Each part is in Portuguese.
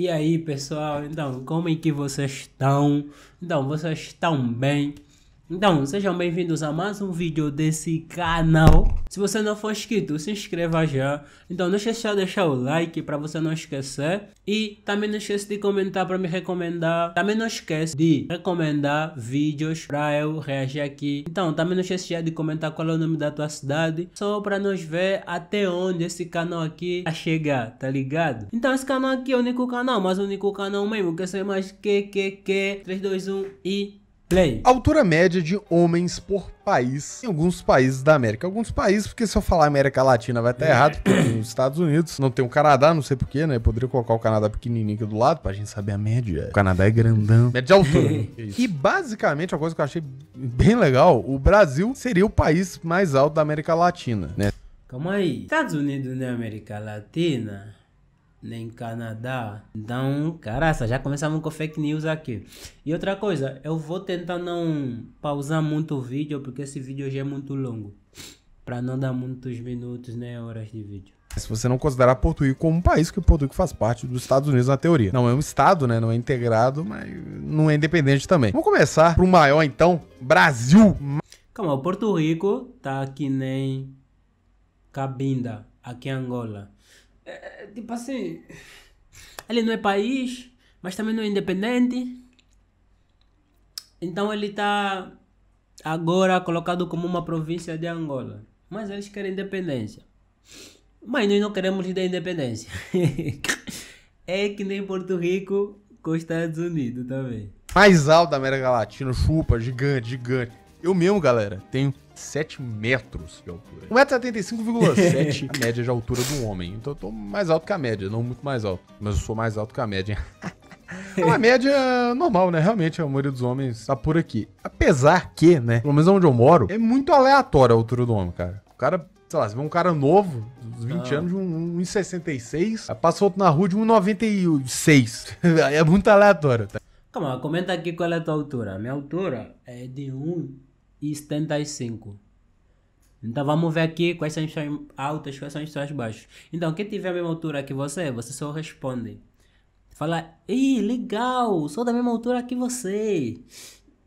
E aí, pessoal, então, como é que vocês estão? Então, vocês estão bem? Então, sejam bem-vindos a mais um vídeo desse canal. Se você não for inscrito, se inscreva já. Então, não esqueça de deixar o like para você não esquecer. E também não esqueça de comentar para me recomendar. Também não esqueça de recomendar vídeos para eu reagir aqui. Então, também não esqueça de comentar qual é o nome da tua cidade. Só para nos ver até onde esse canal aqui vai chegar, tá ligado? Então, esse canal aqui é o único canal, mas o único canal mesmo. Que é mais QQQ321 e... Play. Altura média de homens por país em alguns países da América. Alguns países, porque se eu falar América Latina vai estar é. errado, porque nos Estados Unidos não tem o Canadá, não sei porquê, né? poderia colocar o Canadá pequenininho aqui do lado pra gente saber a média. O Canadá é grandão. Média de altura. e basicamente, uma coisa que eu achei bem legal, o Brasil seria o país mais alto da América Latina, né? Calma aí. Estados Unidos não é América Latina? nem Canadá. Então, caraca, já começamos com fake news aqui. E outra coisa, eu vou tentar não pausar muito o vídeo, porque esse vídeo já é muito longo. Para não dar muitos minutos, né, horas de vídeo. Se você não considerar Porto Rico como um país, que Porto Rico faz parte dos Estados Unidos na teoria. Não é um estado, né? Não é integrado, mas não é independente também. Vamos começar pro maior, então, Brasil. Calma, o Porto Rico tá que nem Cabinda, aqui em Angola. É, é, tipo assim, ele não é país, mas também não é independente. Então ele está agora colocado como uma província de Angola. Mas eles querem independência. Mas nós não queremos lhe dar independência. é que nem Porto Rico com os Estados Unidos também. Mais alto da América Latina, chupa, gigante, gigante. Eu mesmo, galera, tenho 7 metros de altura. 1,75,7 a média de altura do homem. Então eu tô mais alto que a média, não muito mais alto. Mas eu sou mais alto que a média. É uma média normal, né? Realmente, a maioria dos homens tá por aqui. Apesar que, né? Pelo menos onde eu moro, é muito aleatório a altura do homem, cara. O cara, sei lá, você vê um cara novo, dos 20 ah. anos, de 1,66. Aí passa outro na rua de 1,96. é muito aleatório, tá? Calma, comenta aqui qual é a tua altura. A minha altura é de 1 e 75. Então vamos ver aqui quais são as suas altas, quais são as suas baixas. Então, quem tiver a mesma altura que você, você só responde. Fala, ih, legal, sou da mesma altura que você.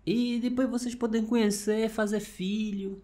E depois vocês podem conhecer, fazer filho.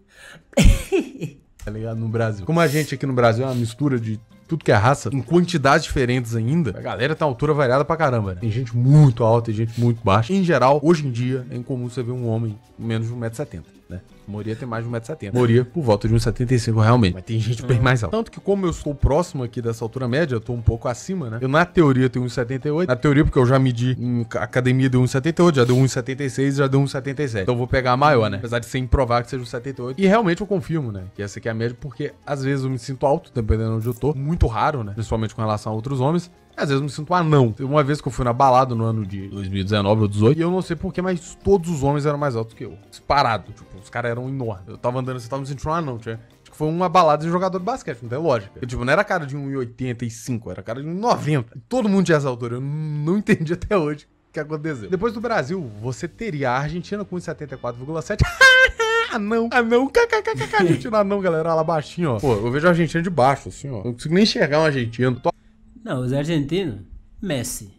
tá ligado? No Brasil. Como a gente aqui no Brasil é uma mistura de tudo que é raça, em quantidades diferentes ainda, a galera tá altura variada pra caramba, né? Tem gente muito alta, tem gente muito baixa. Em geral, hoje em dia, é incomum você ver um homem menos de 1,70m né? Moria tem mais de 1,70m. Moria por volta de 1,75m realmente. Mas tem gente bem mais alta. Tanto que como eu sou próximo aqui dessa altura média, eu tô um pouco acima, né? Eu na teoria tenho 1,78. Na teoria, porque eu já medi em academia deu 1,78, já deu 1,76 já deu 1,77. Então eu vou pegar a maior, né? Apesar de sem provar que seja 1,78. E realmente eu confirmo, né? Que essa aqui é a média, porque às vezes eu me sinto alto, dependendo de onde eu tô. Muito raro, né? Principalmente com relação a outros homens. Às vezes eu me sinto um anão. Uma vez que eu fui na balada no ano de 2019 ou 18, e eu não sei porquê, mas todos os homens eram mais altos que eu. Disparado. Tipo, os caras eram enormes. Eu tava andando, você assim, tava me sentindo um anão, tinha tipo, foi uma balada de jogador de basquete, não tem lógica. Eu, tipo, não era cara de 1,85, era cara de 1,90. Todo mundo tinha essa altura, eu não entendi até hoje o que aconteceu. Depois do Brasil, você teria a Argentina com 74,7. anão, anão, kkkk, Argentina anão, galera, lá baixinho, ó. Pô, eu vejo a Argentina de baixo, assim, ó. Não consigo nem enxergar um argentino. Tô não, os argentinos, Messi.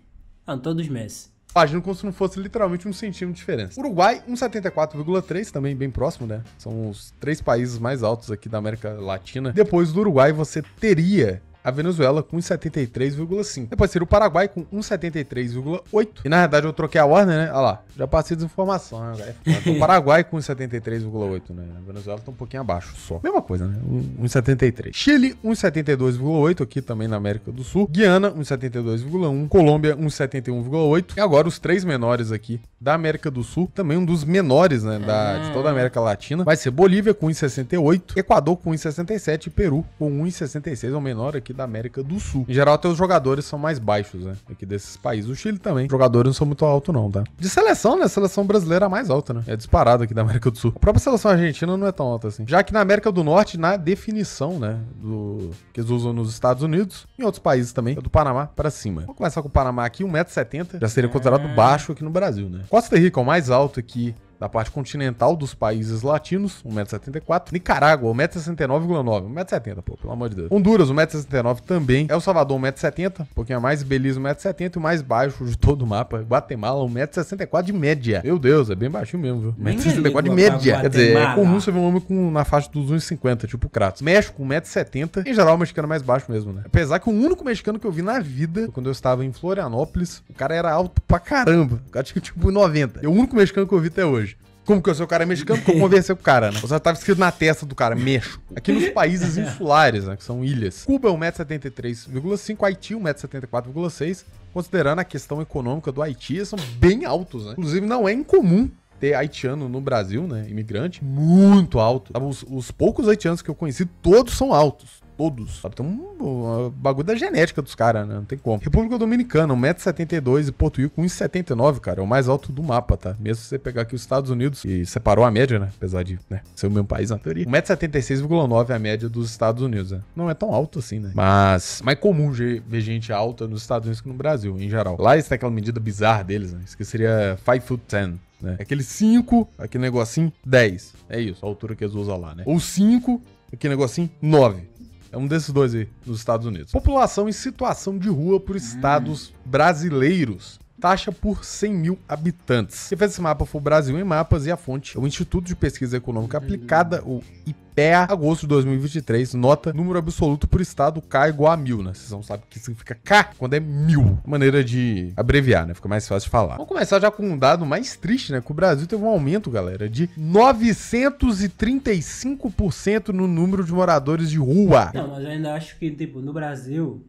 Ah, todos Messi. Imagino como se não fosse literalmente um centímetro de diferença. Uruguai, 1,74,3, também bem próximo, né? São os três países mais altos aqui da América Latina. Depois do Uruguai, você teria a Venezuela com 1,73,5. Depois seria o Paraguai com 1,73,8. E na verdade eu troquei a ordem, né? Olha lá, já passei desinformação, né, galera? O Paraguai com 1,73,8, né? A Venezuela tá um pouquinho abaixo só. Mesma coisa, né? 1,73. Chile, 1,72,8 aqui também na América do Sul. Guiana, 1,72,1. Colômbia, 1,71,8. E agora os três menores aqui da América do Sul, também um dos menores, né? Da, de hum. toda a América Latina. Vai ser Bolívia com 1,68. Equador com 1,67. E Peru com 1,66, é o menor aqui aqui da América do Sul. Em geral, até os jogadores são mais baixos, né? Aqui desses países. O Chile também. Os jogadores não são muito altos, não, tá? De seleção, né? A seleção brasileira é a mais alta, né? É disparado aqui da América do Sul. A própria seleção argentina não é tão alta assim. Já que na América do Norte, na definição, né? Do que eles usam nos Estados Unidos, em outros países também, é do Panamá para cima. Vou começar com o Panamá aqui, 1,70m. Já seria considerado é. baixo aqui no Brasil, né? Costa Rica, é o mais alto aqui da parte continental dos países latinos, 1,74m. Nicarágua, 1,69,9m. 1,70m, pô, pelo amor de Deus. Honduras, 1,69m também. El Salvador, 1,70m. Um pouquinho a mais. Belize, 1,70m. E o mais baixo de todo o mapa, Guatemala, 1,64m de média. Meu Deus, é bem baixinho mesmo, viu? 1,64m de média. Quer dizer, é comum você ver um homem com, na faixa dos 1,50m, tipo o Kratos. México, 1,70m. Em geral, o mexicano é mais baixo mesmo, né? Apesar que o único mexicano que eu vi na vida, quando eu estava em Florianópolis, o cara era alto pra caramba. O cara tinha tipo 90. É o único mexicano que eu vi até hoje. Como que eu sou o cara mexicano? Porque eu com o cara, né? Eu só tava escrito na testa do cara, mexo. Aqui nos países é. insulares, né? Que são ilhas. Cuba é 1,73,5, Haiti 1,74,6. É considerando a questão econômica do Haiti, são bem altos, né? Inclusive, não é incomum ter haitiano no Brasil, né? Imigrante, muito alto. Os, os poucos haitianos que eu conheci, todos são altos todos. Sabe? Então, um, um, bagulho da genética dos caras, né? Não tem como. República Dominicana, 1,72m e Porto Rico, 1,79m, cara. É o mais alto do mapa, tá? Mesmo se você pegar aqui os Estados Unidos, e separou a média, né? Apesar de né, ser o mesmo país na teoria. 1,76,9 é a média dos Estados Unidos, né? Não é tão alto assim, né? Mas, mais é comum ver gente alta nos Estados Unidos que no Brasil, em geral. Lá está aquela medida bizarra deles, né? Isso que seria 5 foot 10. Né? Aquele 5, aquele negocinho, 10. É isso, a altura que eles usam lá, né? Ou 5, aquele negocinho, 9. É um desses dois aí, nos Estados Unidos. População em situação de rua por estados hum. brasileiros taxa por 100 mil habitantes. Quem fez esse mapa foi o Brasil em Mapas e a fonte é o Instituto de Pesquisa Econômica Aplicada, o IPEA, agosto de 2023. Nota, número absoluto por estado, K igual a mil, né? Vocês não sabem o que significa K quando é mil. Maneira de abreviar, né? Fica mais fácil de falar. Vamos começar já com um dado mais triste, né? Que o Brasil teve um aumento, galera, de 935% no número de moradores de rua. Não, mas eu ainda acho que, tipo, no Brasil,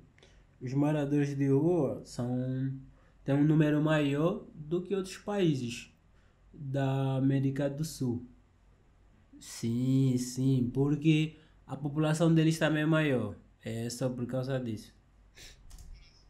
os moradores de rua são tem um número maior do que outros países da América do Sul. Sim, sim, porque a população deles também é maior. É só por causa disso.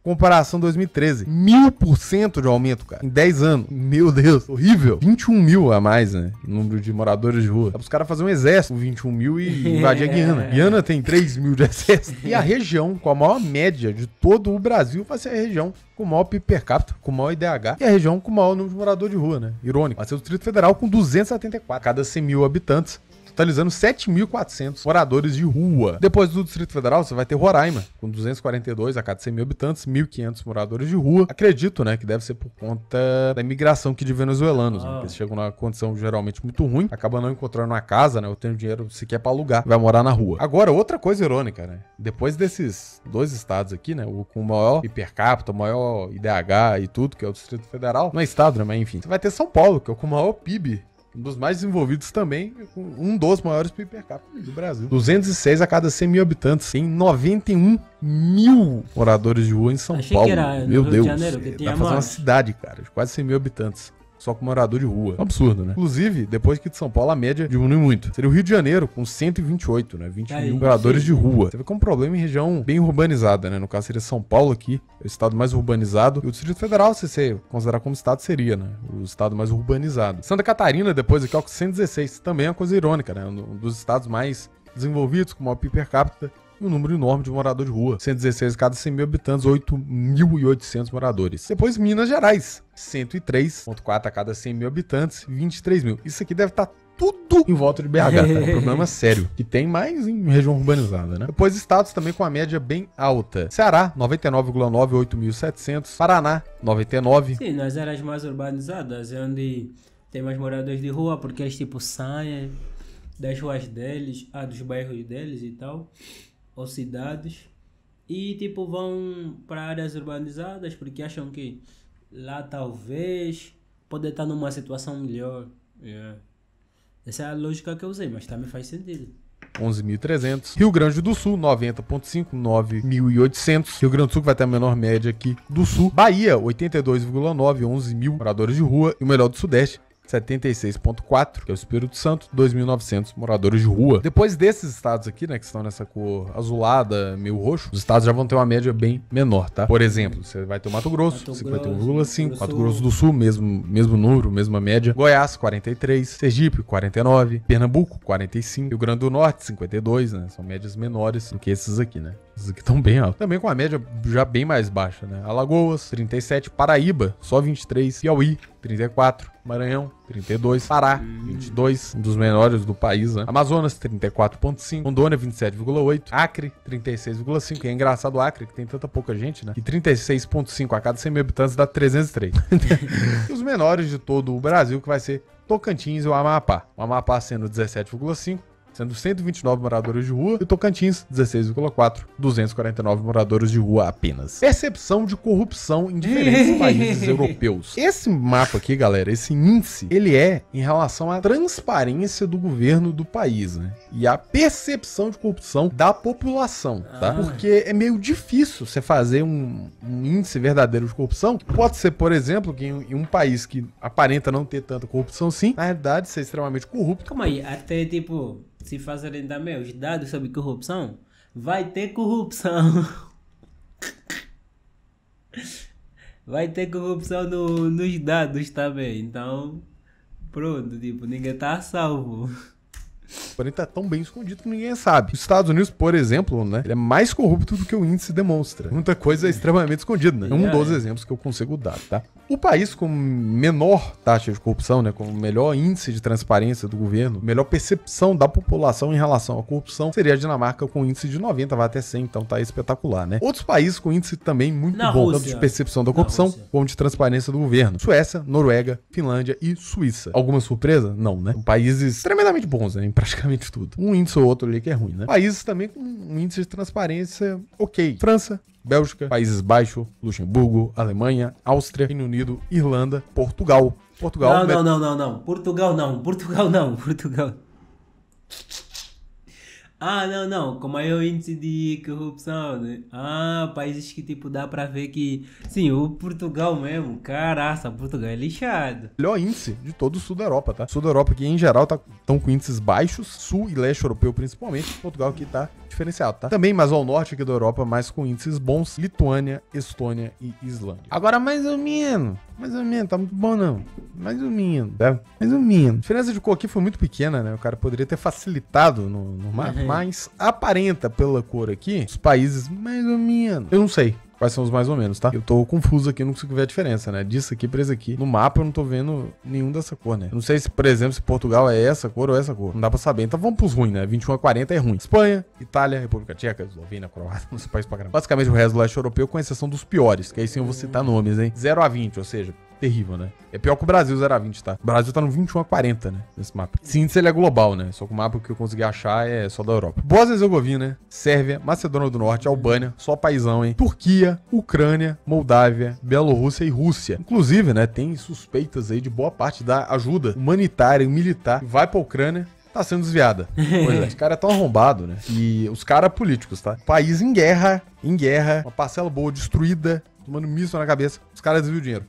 Comparação 2013. Mil por cento de aumento, cara. Em 10 anos. Meu Deus, horrível. 21 mil a mais, né? Número de moradores de rua. Dá é os caras fazerem um exército com 21 mil e é. invadir a Guiana. Guiana tem 3 mil de exército. E a região com a maior média de todo o Brasil vai ser a região com o maior PIB per capita, com o maior IDH. E a região com o maior número de morador de rua, né? Irônico. Vai ser o Distrito Federal com 274. Cada 100 mil habitantes, totalizando 7.400 moradores de rua. Depois do Distrito Federal, você vai ter Roraima, com 242 a cada 100 mil habitantes, 1.500 moradores de rua. Acredito, né, que deve ser por conta da imigração que de venezuelanos, né, ah. né, eles chegam numa condição geralmente muito ruim, acabam não encontrando uma casa, né, ou tendo dinheiro sequer para alugar, vai morar na rua. Agora, outra coisa irônica, né, depois desses dois estados aqui, né, o com o maior per capita, o maior IDH e tudo, que é o Distrito Federal, não é estado, né, mas enfim, você vai ter São Paulo, que é o com o maior PIB um dos mais desenvolvidos também, um dos maiores PIB per capita do Brasil. 206 a cada 100 mil habitantes, tem 91 mil moradores de rua em São Achei Paulo. Meu Rio Deus, de Janeiro, que dá pra fazer uma cidade, cara, de quase 100 mil habitantes só com morador de rua. Um absurdo, né? Inclusive, depois que de São Paulo a média diminui muito. Seria o Rio de Janeiro com 128, né? 20 mil moradores sim. de rua. Você vê como um problema em região bem urbanizada, né? No caso seria São Paulo aqui, o estado mais urbanizado. E o Distrito Federal, se você considerar como estado, seria, né? O estado mais urbanizado. Santa Catarina, depois aqui, ó, com 116. Também é uma coisa irônica, né? Um dos estados mais desenvolvidos, com maior PIB per capita e um número enorme de moradores de rua, 116 a cada 100 mil habitantes, 8.800 moradores. Depois Minas Gerais, 103,4 a cada 100 mil habitantes, 23 mil. Isso aqui deve estar tá tudo em volta de BH. Tá? Um problema sério. Que tem mais em região urbanizada, né? Depois, estados também com a média bem alta. Ceará, 99,9, 8.700. Paraná, 99. Sim, nas áreas mais urbanizadas, é onde tem mais moradores de rua, porque eles, tipo, saem das ruas deles, ah, dos bairros deles e tal ou cidades e tipo vão para áreas urbanizadas porque acham que lá talvez poder estar tá numa situação melhor. Yeah. Essa é a lógica que eu usei, mas também faz sentido. 11.300. Rio Grande do Sul, 90.5, 9.800. Rio Grande do Sul que vai ter a menor média aqui do Sul. Bahia, 82,9, 11 mil moradores de rua. E o melhor do Sudeste, 76.4, que é o Espírito Santo, 2.900 moradores de rua. Depois desses estados aqui, né, que estão nessa cor azulada, meio roxo, os estados já vão ter uma média bem menor, tá? Por exemplo, você vai ter o Mato Grosso, 51,5, Mato Grosso do Sul, mesmo, mesmo número, mesma média, Goiás, 43, Sergipe, 49, Pernambuco, 45, Rio Grande do Norte, 52, né? São médias menores do que esses aqui, né? Esses aqui estão bem alto Também com a média já bem mais baixa, né? Alagoas, 37, Paraíba, só 23, Piauí, 34, Maranhão, 32. Pará, 22. Hum. Um dos menores do país, né? Amazonas, 34,5. Rondônia, 27,8. Acre, 36,5. E é engraçado o Acre, que tem tanta pouca gente, né? E 36,5 a cada 100 mil habitantes dá 303. os menores de todo o Brasil, que vai ser Tocantins e o Amapá. O Amapá sendo 17,5 sendo 129 moradores de rua, e Tocantins, 16,4, 249 moradores de rua apenas. Percepção de corrupção em diferentes países europeus. Esse mapa aqui, galera, esse índice, ele é em relação à transparência do governo do país, né? E a percepção de corrupção da população, tá? Ah. Porque é meio difícil você fazer um, um, índice verdadeiro de corrupção. Pode ser, por exemplo, que em, em um país que aparenta não ter tanta corrupção, sim, na realidade, ser extremamente corrupto. Calma aí, até tipo, se fazerem também os dados sobre corrupção, vai ter corrupção. vai ter corrupção no, nos dados também. Então, pronto, tipo, ninguém tá salvo. Porém, tá tão bem escondido que ninguém sabe. Os Estados Unidos, por exemplo, né? Ele é mais corrupto do que o índice demonstra. Muita coisa é extremamente escondida, né? É um dos exemplos que eu consigo dar, tá? O país com menor taxa de corrupção, né? Com o melhor índice de transparência do governo, melhor percepção da população em relação à corrupção, seria a Dinamarca com índice de 90, vai até 100, então tá espetacular, né? Outros países com índice também muito Na bom, Rússia. tanto de percepção da corrupção como de transparência do governo. Suécia, Noruega, Finlândia e Suíça. Alguma surpresa? Não, né? São países tremendamente bons, né? praticamente tudo. Um índice ou outro ali que é ruim, né? Países também com um índice de transparência ok. França, Bélgica, Países Baixos, Luxemburgo, Alemanha, Áustria, Reino Unido, Irlanda, Portugal. Portugal. Não, é não, não, não, não. Portugal não. Portugal não. Portugal. Ah, não, não, com maior é índice de corrupção. Né? Ah, países que tipo dá para ver que. Sim, o Portugal mesmo, caraça, Portugal é lixado. Melhor índice de todo o sul da Europa, tá? Sul da Europa que em geral tá, tão com índices baixos, sul e leste europeu principalmente, Portugal que tá diferenciado, tá? Também mais ao norte aqui da Europa, mas com índices bons, Lituânia, Estônia e Islândia. Agora, mais ou menos, mais ou menos, tá muito bom não. Mais ou menos, tá? Mais ou menos. A diferença de cor aqui foi muito pequena, né? O cara poderia ter facilitado no, no mapa, uhum. É. mas aparenta pela cor aqui, os países mais ou menos. Eu não sei quais são os mais ou menos, tá? Eu tô confuso aqui, não consigo ver a diferença, né? Disso aqui pra esse aqui. No mapa eu não tô vendo nenhum dessa cor, né? Eu não sei se, por exemplo, se Portugal é essa cor ou essa cor. Não dá pra saber. Então vamos pros ruins, né? 21 a 40 é ruim. Espanha, Itália, República Tcheca, Eslovênia, Croácia, uns países pra caramba. Basicamente o resto do leste europeu, com exceção dos piores, que aí sim eu vou citar nomes, hein? 0 a 20, ou seja, terrível, né? É pior que o Brasil 0 a 20, tá? O Brasil tá no 21 a 40, né? Nesse mapa. Esse ele é global, né? Só que o mapa que eu consegui achar é só da Europa. Bósnia e Herzegovina, né? Sérvia, Macedônia do Norte, Albânia, só paizão, hein? Turquia, Ucrânia, Moldávia, Bielorrússia e Rússia. Inclusive, né? Tem suspeitas aí de boa parte da ajuda humanitária e militar que vai pra Ucrânia tá sendo desviada. Pois é, os caras tão arrombados, né? E os caras políticos, tá? País em guerra, em guerra, uma parcela boa destruída, tomando míssil na cabeça, os caras desviam o dinheiro.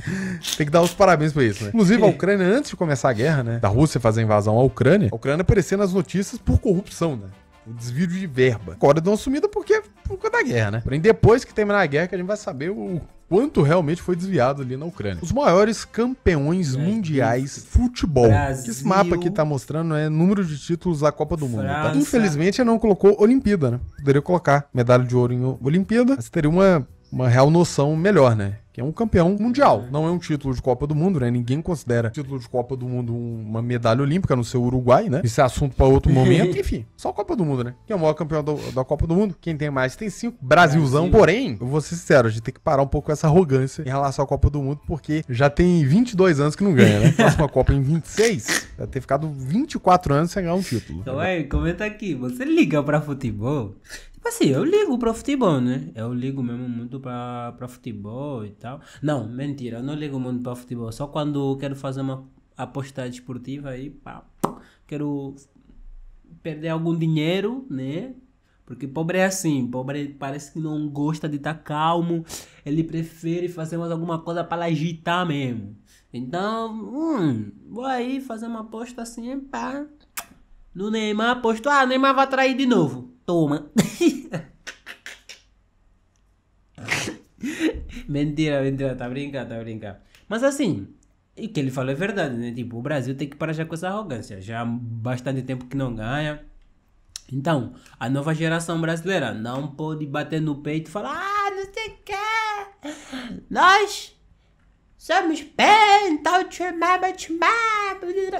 Tem que dar os parabéns por isso, né? Inclusive, a Ucrânia, antes de começar a guerra, né? Da Rússia fazer a invasão à Ucrânia, a Ucrânia aparecia nas notícias por corrupção, né? desvio de verba. Agora deu uma sumida porque é por conta da guerra, né? Porém, depois que terminar a guerra, que a gente vai saber o quanto realmente foi desviado ali na Ucrânia. Os maiores campeões Brasil, mundiais futebol. Brasil, Esse mapa que tá mostrando é número de títulos da Copa do França. Mundo. Tá? Infelizmente, não colocou Olimpíada, né? Poderia colocar medalha de ouro em Olimpíada, mas teria uma uma real noção melhor, né? Que é um campeão mundial, é. não é um título de Copa do Mundo, né? Ninguém considera título de Copa do Mundo uma medalha olímpica, no seu Uruguai, né? Isso é assunto para outro momento. Enfim, só Copa do Mundo, né? Quem é o maior campeão do, da Copa do Mundo? Quem tem mais tem cinco. Brasilzão, Brasil. porém, eu vou ser sincero, a gente tem que parar um pouco essa arrogância em relação à Copa do Mundo, porque já tem 22 anos que não ganha, né? Próxima Copa em 26, vai ter ficado 24 anos sem ganhar um título. Então, aí, comenta aqui, você liga para futebol? Tipo assim, eu ligo para futebol, né? Eu ligo mesmo muito para futebol e tal. Não, mentira, eu não ligo muito para futebol. Só quando quero fazer uma aposta esportiva aí, pá, quero perder algum dinheiro, né? Porque pobre é assim, pobre parece que não gosta de estar tá calmo, ele prefere fazer mais alguma coisa para agitar mesmo. Então, hum, vou aí fazer uma aposta assim, pá. No Neymar aposto ah, Neymar vai trair de novo. Toma. mentira, mentira, tá brincando, tá brincando. Mas assim, o que ele falou é verdade, né? Tipo, o Brasil tem que parar já com essa arrogância. Já há bastante tempo que não ganha. Então, a nova geração brasileira não pode bater no peito e falar, ah, não sei o que. Nós somos te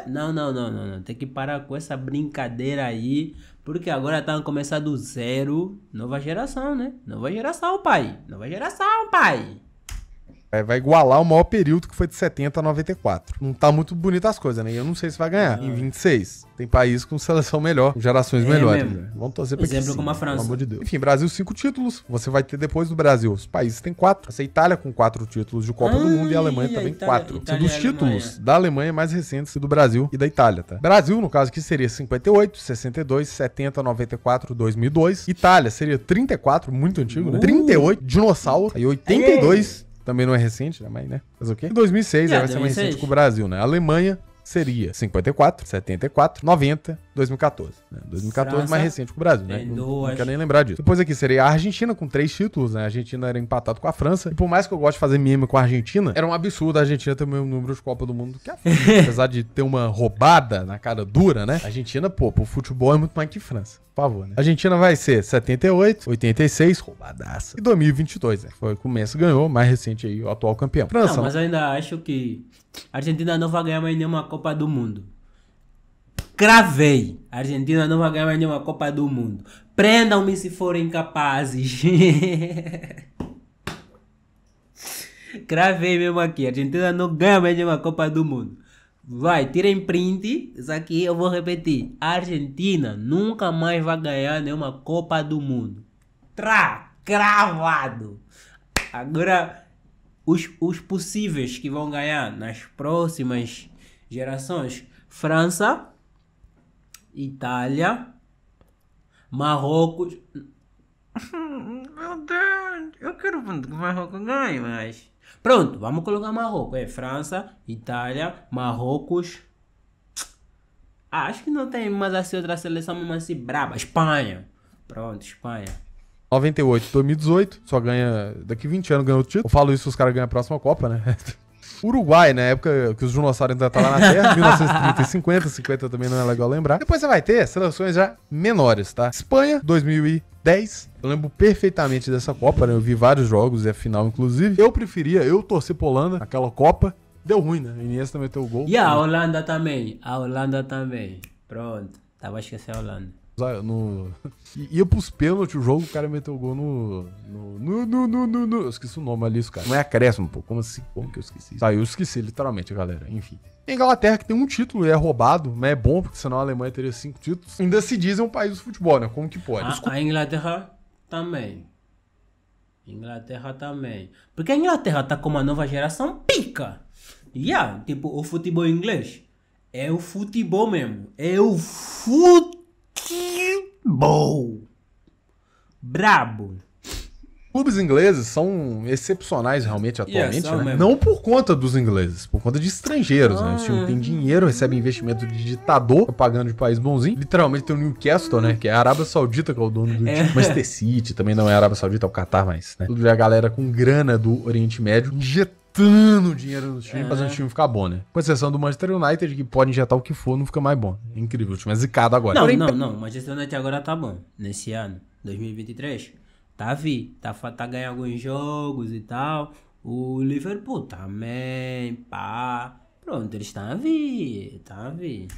Não, não, não, não, não. Tem que parar com essa brincadeira aí porque agora tá começar do zero, nova geração, né? Nova geração, pai. Nova geração, pai. É, vai igualar o maior período que foi de 70 a 94. Não tá muito bonita as coisas, né? E eu não sei se vai ganhar. Não. Em 26. Tem país com seleção melhor, com gerações é melhores. Né? Vamos torcer pra Exemplo sim, como a França. Pelo amor de Deus. Enfim, Brasil, cinco títulos. Você vai ter depois do Brasil. Os países têm quatro. Essa Itália com quatro títulos de Copa ah, do Mundo e a Alemanha e também Itália, quatro. Itália, dos títulos Alemanha. da Alemanha mais recentes do Brasil e da Itália, tá? Brasil, no caso, aqui, seria 58, 62, 70, 94, 2002. Itália seria 34, muito antigo, né? uh. né? 38, dinossauro. Aí 82, também não é recente, né? Mas, né? Mas o quê? É. Em 2006, yeah, é, vai 2006. ser mais recente com o Brasil, né? A Alemanha seria 54, 74, 90 2014. Né? 2014 França mais recente que o Brasil, né? Não, não, quero nem lembrar disso. Depois aqui seria a Argentina com três títulos, né? A Argentina era empatada com a França. E por mais que eu goste de fazer meme com a Argentina, era um absurdo a Argentina ter o mesmo número de Copa do Mundo que a França. Apesar de ter uma roubada na cara dura, né? A Argentina, pô, pro futebol é muito mais que França. Por favor, né? A Argentina vai ser 78, 86, roubadaça. E 2022, né? Foi o que o Messi ganhou, mais recente aí, o atual campeão. França. Não, né? mas eu ainda acho que a Argentina não vai ganhar mais nenhuma Copa do Mundo. Cravei. A Argentina não vai ganhar mais nenhuma Copa do Mundo. Prendam-me se forem capazes. Cravei mesmo aqui. A Argentina não ganha mais nenhuma Copa do Mundo. Vai, tirem print. Isso aqui eu vou repetir. A Argentina nunca mais vai ganhar nenhuma Copa do Mundo. Tra! Cravado! Agora, os, os possíveis que vão ganhar nas próximas gerações: França, Itália, Marrocos. Meu Deus, eu quero que o Marrocos ganhe, mas. Pronto, vamos colocar Marrocos. É França, Itália, Marrocos. Ah, acho que não tem mais assim outra seleção mesmo assim braba. Espanha. Pronto, Espanha. 98, 2018, só ganha. Daqui 20 anos ganha o título. Eu falo isso, os caras ganham a próxima Copa, né? Uruguai, na né? época que os dinossauros ainda estavam na Terra, 1930 e 50, 50 também não é legal lembrar. Depois você vai ter seleções já menores, tá? Espanha, 2010. Eu lembro perfeitamente dessa Copa, né? Eu vi vários jogos, é final inclusive. Eu preferia, eu torci pra Holanda naquela Copa. Deu ruim, né? Iniesta também meteu o gol. E a Holanda também. A Holanda também. Pronto. Tava esquecendo a Holanda no... Ia pros pênaltis o jogo, o cara meteu o gol no. No. No, no, no, no, no. Eu esqueci o nome ali, isso cara. Não é acréscimo, pô. Como assim? Como que eu esqueci? Tá, eu esqueci, literalmente, galera. Enfim. Inglaterra, que tem um título e é roubado, mas é bom, porque senão a Alemanha teria cinco títulos. Ainda se dizem é um país do futebol, né? Como que pode? A, a Inglaterra também. Inglaterra também. Porque a Inglaterra tá com uma nova geração pica. Yeah, tipo, o futebol inglês é o futebol mesmo. É o futebol Bom. Brabo. Clubes ingleses são excepcionais realmente atualmente, yes, né? Não por conta dos ingleses, por conta de estrangeiros, né? ah, né? tem dinheiro, recebe investimento de ditador, pagando de país bonzinho. Literalmente tem o Newcastle, né? Que é a Arábia Saudita que é o dono do é. Manchester City também não é a Arábia Saudita, é o Qatar, mas, né? Tudo a galera com grana do Oriente Médio injetando injetando dinheiro no time, é. fazendo o time ficar bom, né? Com exceção do Manchester United, que pode injetar o que for, não fica mais bom. incrível, o time é zicado agora. Não, Porém, não, não. O Manchester United agora tá bom. Nesse ano, 2023, tá vi. Tá, tá ganhando alguns jogos e tal. O Liverpool também, pá. Pronto, eles estão tá a vir, estão tá a vir.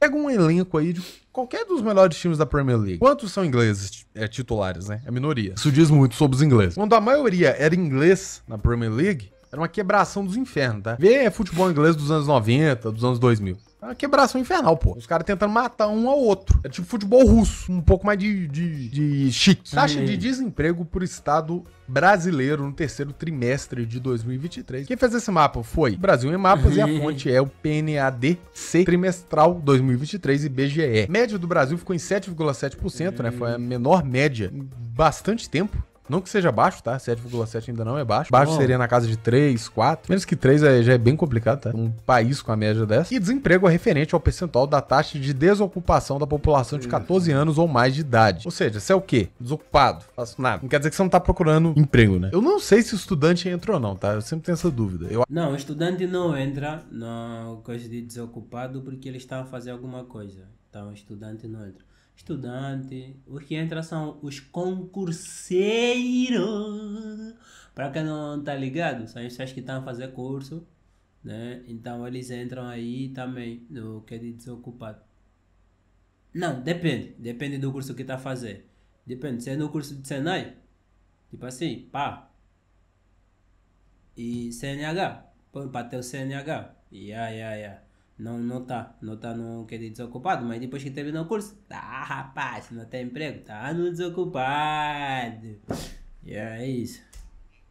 Pega um elenco aí de qualquer dos melhores times da Premier League. Quantos são ingleses é, titulares, né? É minoria. Isso diz muito sobre os ingleses. Quando a maioria era inglês na Premier League, era uma quebração dos infernos, tá? Vê futebol inglês dos anos 90, dos anos 2000. Era uma quebração infernal, pô. Os caras tentando matar um ao outro. É tipo futebol russo, um pouco mais de, de, de chique. Taxa de desemprego por estado brasileiro no terceiro trimestre de 2023. Quem fez esse mapa foi Brasil em Mapas e a fonte é o PNADC trimestral 2023 e BGE. Média do Brasil ficou em 7,7%, né? Foi a menor média em bastante tempo. Não que seja baixo, tá? 7,7 ainda não é baixo. Baixo oh. seria na casa de 3, 4. Menos que 3 é, já é bem complicado, tá? Um país com a média dessa. E desemprego é referente ao percentual da taxa de desocupação da população de 14 anos ou mais de idade. Ou seja, você é o quê? Desocupado. Faço nada. Não quer dizer que você não tá procurando emprego, né? Eu não sei se o estudante entra ou não, tá? Eu sempre tenho essa dúvida. Eu... Não, o estudante não entra na coisa de desocupado porque eles está a fazer alguma coisa. Então, o estudante não entra estudante. Os que entram são os concurseiros. Para quem não tá ligado, são os que estão a fazer curso, né? Então eles entram aí também no que é de desocupado. Não, depende. Depende do curso que tá a fazer. Depende. Se é no curso de Senai, tipo assim, pá. E CNH, põe para ter o CNH. Yeah, yeah, yeah não, não tá, não tá no quer desocupado, mas depois que termina o curso, tá rapaz, não tem emprego, tá no desocupado. E é isso.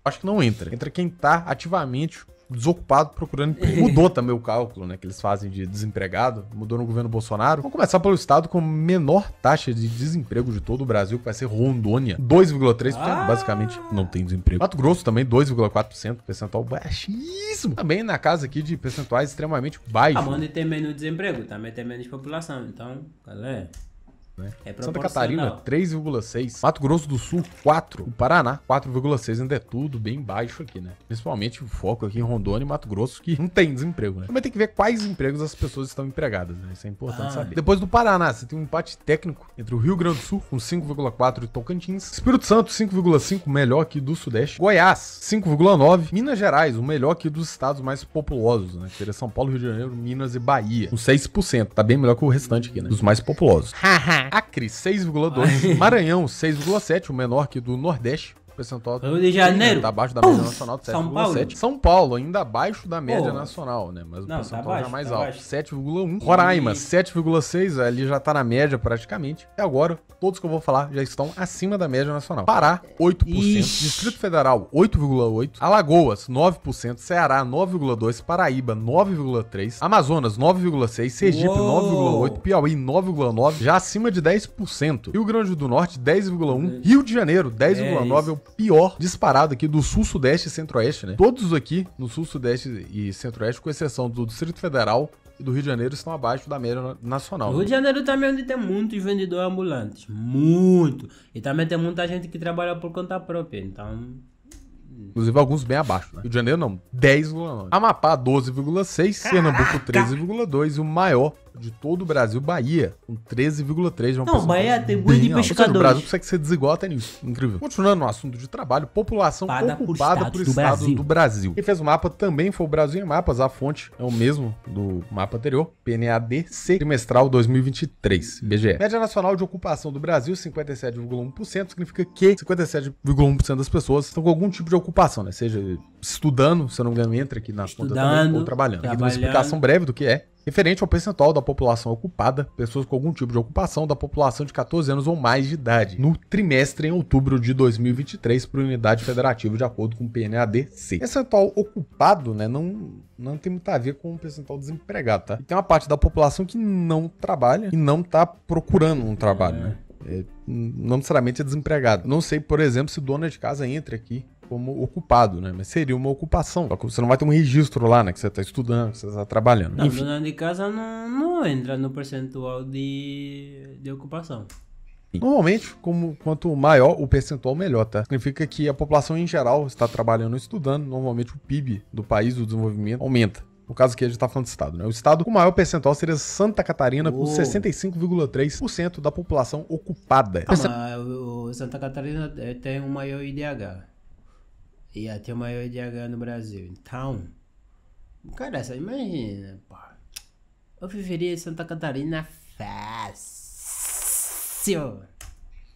Acho que não entra. Entra quem tá ativamente desocupado procurando emprego. É. Mudou também o cálculo, né, que eles fazem de desempregado, mudou no governo Bolsonaro. Vamos começar pelo estado com menor taxa de desemprego de todo o Brasil, que vai ser Rondônia, 2,3%, ah. basicamente não tem desemprego. Mato Grosso também 2,4%, percentual baixíssimo. Também na casa aqui de percentuais extremamente baixos. Ah, onde tem menos desemprego, também tem menos população, então, galera... É? Né? É Santa Catarina, 3,6. Mato Grosso do Sul, 4. O Paraná, 4,6. Ainda é tudo bem baixo aqui, né? Principalmente o foco aqui em Rondônia e Mato Grosso, que não tem desemprego, né? Também tem que ver quais empregos as pessoas estão empregadas, né? Isso é importante ah. saber. Depois do Paraná, você tem um empate técnico entre o Rio Grande do Sul, com 5,4 e Tocantins. Espírito Santo, 5,5, melhor aqui do Sudeste. Goiás, 5,9. Minas Gerais, o melhor aqui dos estados mais populosos, né? Que seria São Paulo, Rio de Janeiro, Minas e Bahia, com 6%. Tá bem melhor que o restante aqui, né? Dos mais populosos. Haha. Acre 6,2, Maranhão 6,7, o menor que do Nordeste, percentual. Tá Rio de tá Janeiro. Tá abaixo da média Uf, nacional de 7,7. São, São Paulo, ainda abaixo da média nacional, né? Mas o Não, percentual tá baixo, já é mais tá alto. 7,1. Roraima, 7,6. Ali já tá na média praticamente. E agora, todos que eu vou falar já estão acima da média nacional. Pará, 8%. Ixi. Distrito Federal, 8,8%. Alagoas, 9%. Ceará, 9,2%. Paraíba, 9,3%. Amazonas, 9,6%. Sergipe, 9,8%. Piauí, 9,9%. Já acima de 10%. Rio Grande do Norte, 10,1%. Rio de Janeiro, 10,9% pior disparado aqui do Sul, Sudeste e Centro-Oeste, né? Todos aqui no Sul, Sudeste e Centro-Oeste, com exceção do Distrito Federal e do Rio de Janeiro, estão abaixo da média nacional. O né? Rio de Janeiro também é onde tem muitos vendedores ambulantes, muito. E também tem muita gente que trabalha por conta própria, então Inclusive alguns bem abaixo. Né? Rio de Janeiro não, 10,9. Amapá 12,6, Pernambuco 13,2 e o maior de todo o Brasil, Bahia, com 13,3. Não, Bahia tem muito de pescadores. O Brasil consegue é ser desigual até nisso. Incrível. Continuando no assunto de trabalho, população Pada ocupada por estados, por estados do, Brasil. do, Brasil. Quem fez o mapa também foi o Brasil em Mapas. A fonte é o mesmo do mapa anterior, PNADC, trimestral 2023, BGE. Média nacional de ocupação do Brasil, 57,1%, significa que 57,1% das pessoas estão com algum tipo de ocupação ocupação, né? Seja estudando, se eu não me engano, entra aqui na estudando, conta também, ou trabalhando. Aqui uma explicação breve do que é. Referente ao percentual da população ocupada, pessoas com algum tipo de ocupação da população de 14 anos ou mais de idade, no trimestre em outubro de 2023, por unidade federativa, de acordo com o PNADC. Percentual ocupado, né, não, não tem muito a ver com o percentual desempregado, tá? E tem uma parte da população que não trabalha e não tá procurando um trabalho, né? é. né? É, não necessariamente é desempregado. Não sei, por exemplo, se dona de casa entra aqui como ocupado, né? Mas seria uma ocupação. Só que você não vai ter um registro lá, né? Que você está estudando, que você está trabalhando. Não, Enfim. dona de casa não, não entra no percentual de, de ocupação. Normalmente, como, quanto maior o percentual, melhor, tá? Significa que a população em geral está trabalhando e estudando. Normalmente o PIB do país, do desenvolvimento, aumenta. No caso aqui, a gente está falando de estado, né? O estado com maior percentual seria Santa Catarina, Uou. com 65,3% da população ocupada. Ah, mas o Santa Catarina é, tem o maior IDH e ia ter maior IODH no Brasil. Então, cara, só imagina, pô. Eu viveria em Santa Catarina fácil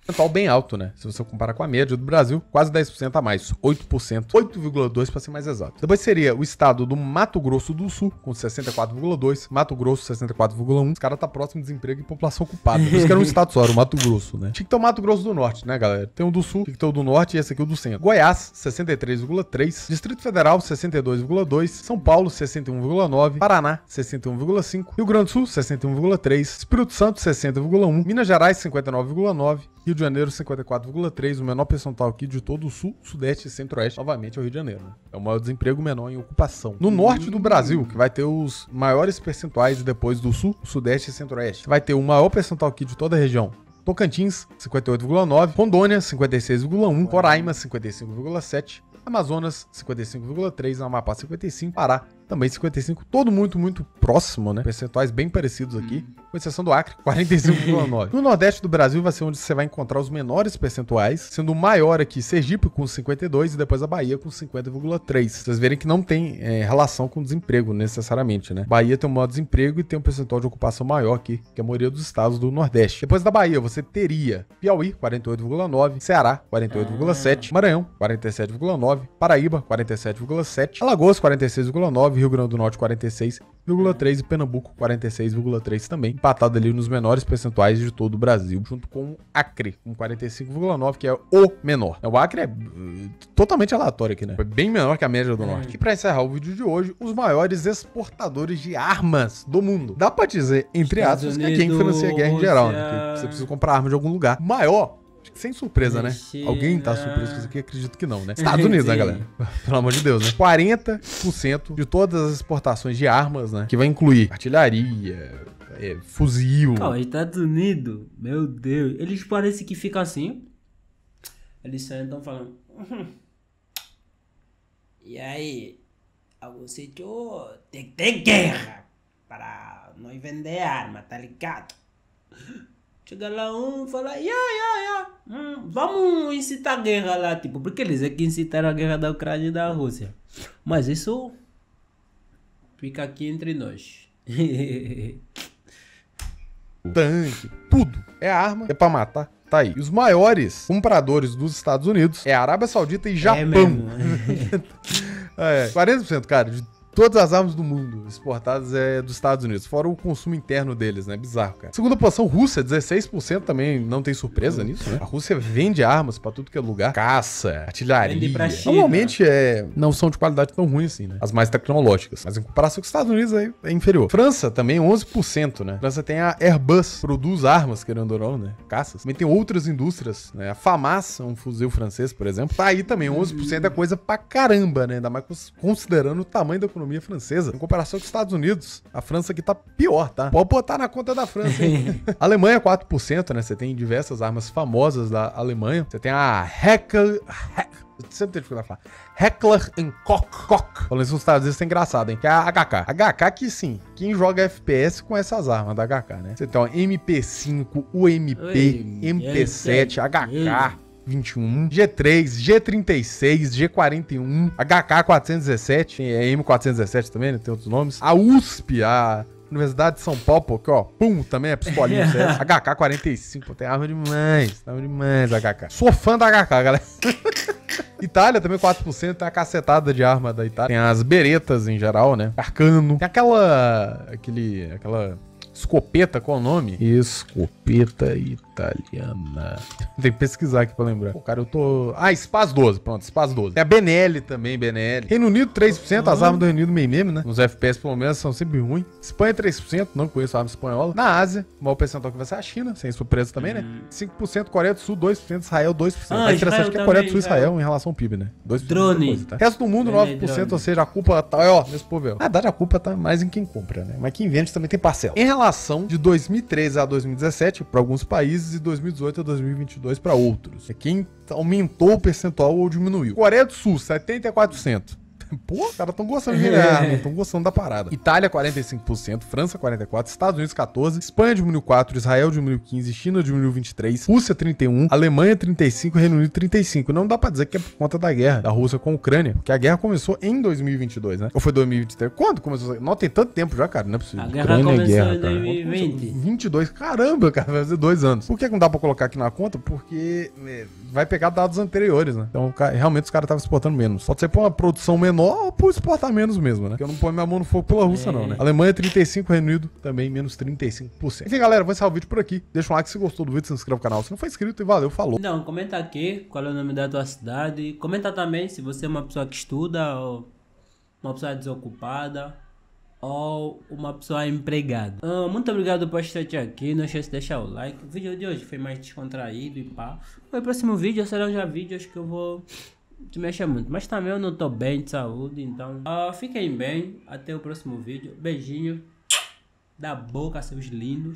percentual bem alto, né? Se você comparar com a média do Brasil, quase 10% a mais, 8%, 8,2% para ser mais exato. Depois seria o estado do Mato Grosso do Sul, com 64,2%, Mato Grosso 64,1%. Os caras tá próximo de desemprego e população ocupada. Por isso que era um estado só, era o Mato Grosso, né? Tinha que ter o Mato Grosso do Norte, né, galera? Tem o do Sul, tem que ter o do Norte e esse aqui é o do Centro. Goiás, 63,3%, Distrito Federal, 62,2%, São Paulo, 61,9%, Paraná, 61,5%, Rio Grande do Sul, 61,3%, Espírito Santo, 60,1%, Minas Gerais, 59,9%, Rio de Janeiro 54,3, o menor percentual aqui de todo o sul, sudeste e centro-oeste, novamente é o Rio de Janeiro. Né? É o maior desemprego menor em ocupação. No norte do Brasil, que vai ter os maiores percentuais depois do sul, sudeste e centro-oeste, vai ter o maior percentual aqui de toda a região, Tocantins, 58,9%, Rondônia, 56,1%, Roraima, 55,7%, Amazonas, 55,3%, Amapá, 55%, Pará, também 55%. Todo muito, muito próximo, né? Percentuais bem parecidos aqui com exceção do Acre, 45,9%. no Nordeste do Brasil vai ser onde você vai encontrar os menores percentuais, sendo o maior aqui Sergipe com 52% e depois a Bahia com 50,3%. Vocês verem que não tem é, relação com desemprego necessariamente, né? Bahia tem um maior desemprego e tem um percentual de ocupação maior aqui, que a maioria dos estados do Nordeste. Depois da Bahia, você teria Piauí, 48,9%, Ceará, 48,7%, ah. Maranhão, 47,9%, Paraíba, 47,7%, Alagoas, 46,9%, Rio Grande do Norte, 46,3% e Pernambuco, 46,3% também empatado ali nos menores percentuais de todo o Brasil, junto com o Acre, com 45,9, que é o menor. É, o Acre é eh, totalmente aleatório aqui, né? Foi é bem menor que a média do é. Norte. E para encerrar o vídeo de hoje, os maiores exportadores de armas do mundo. Dá para dizer, entre Estados aspas, Unidos, que é quem financia a guerra em geral, né? você precisa comprar arma de algum lugar. Maior sem surpresa, né? Alguém tá né? surpreso com isso aqui? Acredito que não, né? Estados Unidos, né, galera? Pelo amor de Deus, né? 40% de todas as exportações de armas, né? Que vai incluir artilharia, é, fuzil. Não, Estados tá Unidos, meu Deus, eles parecem que ficam assim. Eles sentam falando. Hum, hum. E aí, algum sítio tem que ter guerra para nós vender arma, tá ligado? Chega lá um fala, ia, ia, ia. Hum, vamos incitar guerra lá, tipo, porque eles é que incitaram a guerra da Ucrânia e da Rússia. Mas isso fica aqui entre nós. tanque, tudo. É arma, é pra matar. Tá aí. E os maiores compradores dos Estados Unidos é a Arábia Saudita e é Japão. É mesmo. é, 40%, cara, de Todas as armas do mundo exportadas é dos Estados Unidos, fora o consumo interno deles, né? Bizarro, cara. Segunda posição, Rússia, 16% também, não tem surpresa nisso, né? A Rússia vende armas para tudo que é lugar. Caça, artilharia. Normalmente é, não são de qualidade tão ruim assim, né? As mais tecnológicas. Mas em comparação com os Estados Unidos aí é inferior. França também 11%, né? França tem a Airbus, produz armas, querendo ou não, né? Caças. Também tem outras indústrias, né? A FAMAS, um fuzil francês, por exemplo, tá aí também 11% é coisa pra caramba, né? Ainda mais considerando o tamanho da economia economia francesa, em comparação com os Estados Unidos. A França aqui tá pior, tá? Pode botar na conta da França, hein? Alemanha, 4%, né? Você tem diversas armas famosas da Alemanha. Você tem a Heckel... Eu sempre tenho dificuldade de falar. Heckler Koch. Koch. Falando isso nos Estados Unidos, é engraçado, hein? Que é a HK. HK que sim, quem joga FPS com essas armas da HK, né? Você tem, o MP5, UMP, Oi, MP7, HK. G21, G3, G36, G41, HK417, é M417 também, né? tem outros nomes. A USP, a Universidade de São Paulo, porque, ó, pum, também é pistolinho, é HK45, tem arma demais, arma demais, HK. Sou fã da HK, galera. Itália também 4%, tem a cacetada de arma da Itália. Tem as beretas em geral, né? Arcano. Tem aquela. aquele. aquela escopeta, qual o nome? Escopeta e italiana. Tem que pesquisar aqui pra lembrar. Pô, cara, eu tô. Ah, espaço 12. Pronto, espaço 12. É a Benelli também, Benelli. Reino Unido, 3%. As ah. armas do Reino Unido meio meme né? Nos FPS, pelo menos, são sempre ruins. Espanha, 3%. Não conheço a arma espanhola. Na Ásia, o maior percentual que vai ser a China, sem surpresa também, né? 5%, hum. Coreia do Sul, 2%, Israel, 2%. Ah, tá interessante que é Coreia do Sul e Israel é. em relação ao PIB, né? 2%. Drone. Coisa, tá? Resto do mundo, 9%, drone. ou seja, a culpa tá, ó, nesse povo. Na verdade, ah, a culpa tá mais em quem compra, né? Mas quem vende também tem parcela. Em relação de 2013 a 2017, para alguns países, países e 2018 a 2022 para outros. É quem aumentou o percentual ou diminuiu. Coreia do Sul, 74%. Pô, cara, tão gostando de ganhar, tão gostando da parada. Itália 45%, França 44%, Estados Unidos 14%, Espanha diminuiu 4%, Israel diminuiu 15%, China diminuiu 23%, Rússia 31%, Alemanha 35%, Reino Unido 35%. Não dá pra dizer que é por conta da guerra da Rússia com a Ucrânia, porque a guerra começou em 2022, né? Ou foi 2023? Quando começou? Não, tem tanto tempo já, cara, não é possível. A guerra Ucrânia é começou é guerra, em 2020. caramba, cara, vai fazer dois anos. Por que não dá pra colocar aqui na conta? Porque né, vai pegar dados anteriores, né? Então, realmente os caras estavam exportando menos. Pode ser por uma produção menor menor por exportar menos mesmo, né? Porque eu não ponho minha mão no fogo pela Rússia, é. não, né? É. Alemanha 35, Reino Unido também menos 35%. Enfim, galera, vou encerrar o vídeo por aqui. Deixa um like se gostou do vídeo, se inscreve no canal. Se não for inscrito, e valeu, falou. Então, comenta aqui qual é o nome da tua cidade. Comenta também se você é uma pessoa que estuda ou uma pessoa desocupada ou uma pessoa empregada. Ah, muito obrigado por estar aqui. Não esqueça de deixar o like. O vídeo de hoje foi mais descontraído e pá. o próximo vídeo um já acho que eu vou te mexe muito. Mas também eu não estou bem de saúde, então. Uh, fiquem bem. Até o próximo vídeo. Beijinho. Da boca, seus lindos.